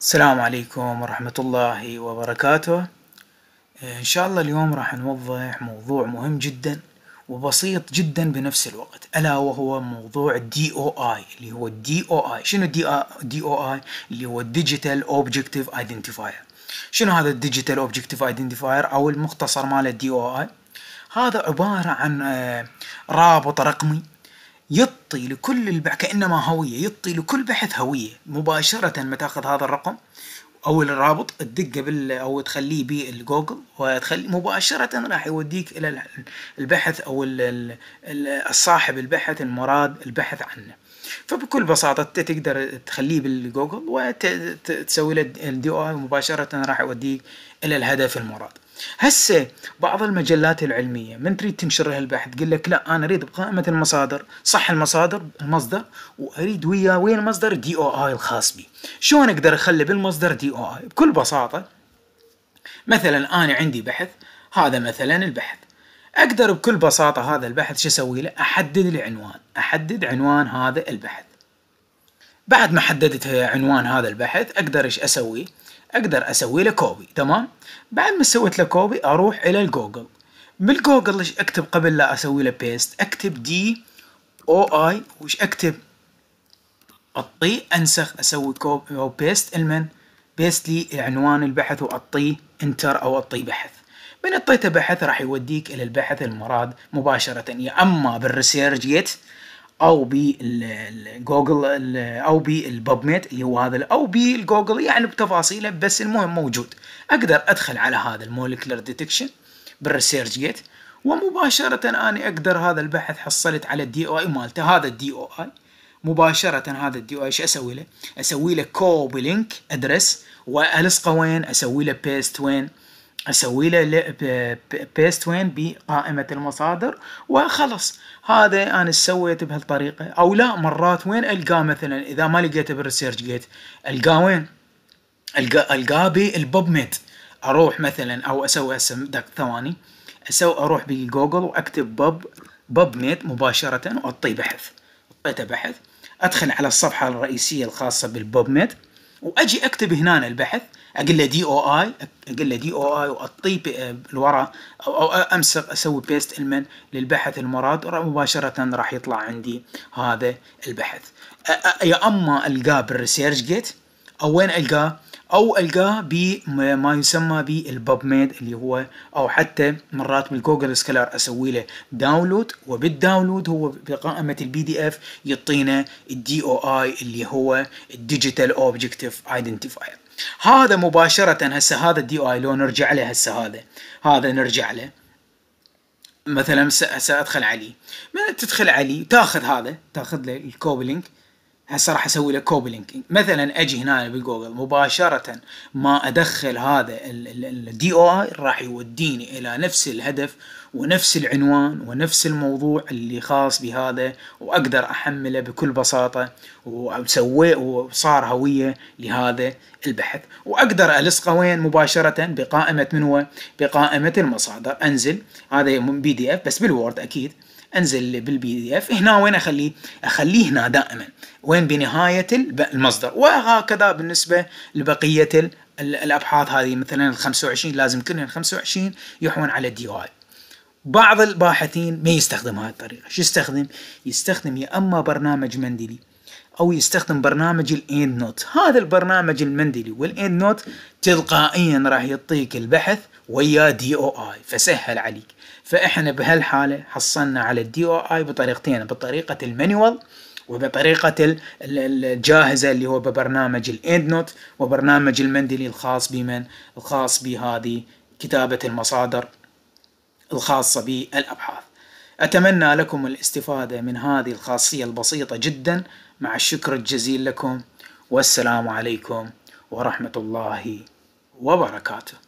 السلام عليكم ورحمة الله وبركاته إن شاء الله اليوم راح نوضح موضوع مهم جدا وبسيط جدا بنفس الوقت ألا وهو موضوع دي او اي اللي هو دي او اي شنو دي او اي اللي هو الديجيتال اوبجكتيف ايدنتيفاير شنو هذا الديجيتال اوبجكتيف ايدنتيفاير او المختصر ماله دي او اي هذا عبارة عن آه، رابط رقمي يطي لكل البحث كانما هويه يطي لكل بحث هويه مباشره ما تاخذ هذا الرقم او الرابط تدقه بال او تخليه بالجوجل وتخلي مباشره راح يوديك الى البحث او صاحب البحث المراد البحث عنه فبكل بساطه انت تقدر تخليه بالجوجل وتسوي له الدي او مباشره راح يوديك الى الهدف المراد هسه بعض المجلات العلميه من تريد تنشر لها البحث تقول لك لا انا اريد بقائمه المصادر صح المصادر المصدر واريد ويا وين مصدر دي او اي الخاص بي شلون اقدر اخلي بالمصدر دي او اي بكل بساطه مثلا انا عندي بحث هذا مثلا البحث اقدر بكل بساطه هذا البحث شو اسوي له احدد العنوان احدد عنوان هذا البحث بعد ما حددت عنوان هذا البحث اقدر ايش اسوي اقدر اسوي له كوبي تمام بعد ما سويت له كوبي اروح الى الجوجل بالجوجل ايش اكتب قبل لا اسوي له بيست اكتب دي او اي وايش اكتب اطي انسخ اسوي كوبي او بيست المن بيست لي عنوان البحث واطيه انتر او اطيه بحث من اعطيته بحث راح يوديك الى البحث المراد مباشره يا اما جيت او بالجوجل او بالباب ميت اللي هو هذا او بالجوجل يعني بتفاصيله بس المهم موجود اقدر ادخل على هذا المولكلر ديتكشن بالريسيرش جيت ومباشرة أنا أقدر هذا البحث حصلت على الدي او اي مالته هذا الدي او اي مباشرة هذا الدي او اي شو أسوي له؟ أسوي له كوبي لينك أدرس وألصقه وين؟ أسوي له بيست وين؟ اسوي له بيست وين بقائمه المصادر وخلص هذا انا سويته بهالطريقه او لا مرات وين القاه مثلا اذا ما لقيته بالريسيرش جيت القاه وين؟ القاه القاه بالبوب ميت اروح مثلا او اسوي هسه دق ثواني اسوي اروح بجوجل واكتب بوب بوب ميت مباشره واعطيه بحث اعطيته بحث ادخل على الصفحه الرئيسيه الخاصه بالبوب ميت واجي اكتب هنا البحث اقول له دي او اي اقول له دي آه، او اي واعطيه لورا او امسك اسوي بيست المن للبحث المراد مباشره راح يطلع عندي هذا البحث يا اما القاه بالريسيرش جيت او وين القاه او القاه بما يسمى بالباب ميد اللي هو او حتى مرات بالجوجل سكالر اسوي له داونلود وبالداونلود هو بقائمه البي دي اف يعطينا الدي او اي اللي هو الديجيتال اوبجكتيف ايدنتيفاير هذا مباشره هسه هذا الدي او اي لو نرجع له هسه هذا هذا نرجع له مثلا سادخل علي عليه تدخل علي تاخذ هذا تاخذ له الكوبي هسه راح اسوي له كوبي لينكينج مثلا اجي هنا بالجوجل مباشره ما ادخل هذا الدي او اي راح يوديني الى نفس الهدف ونفس العنوان ونفس الموضوع اللي خاص بهذا واقدر احمله بكل بساطه وسويه وصار هويه لهذا البحث واقدر الصقه وين مباشره بقائمه من هو بقائمه المصادر انزل هذا بي دي اف بس بالوورد اكيد انزل بالبي دي اف هنا وين اخليه اخليه هنا دائما وين بنهايه المصدر وهكذا بالنسبه لبقيه الابحاث هذه مثلا ال 25 لازم كلها 25 يحون على الدي اي بعض الباحثين ما يستخدم هاي الطريقه شو يستخدم يستخدم يا اما برنامج مندلي او يستخدم برنامج الاند نوت هذا البرنامج المندلي والاند نوت تلقائيا راح يعطيك البحث ويا دي او اي فسهل عليك فاحنا بهالحاله حصلنا على الدي او اي بطريقتين بطريقه المانيوال وبطريقة الجاهزة اللي هو ببرنامج الاند نوت وبرنامج المندلي الخاص بمن الخاص بهذه كتابة المصادر الخاصة بالأبحاث أتمنى لكم الاستفادة من هذه الخاصية البسيطة جدا مع الشكر الجزيل لكم والسلام عليكم ورحمة الله وبركاته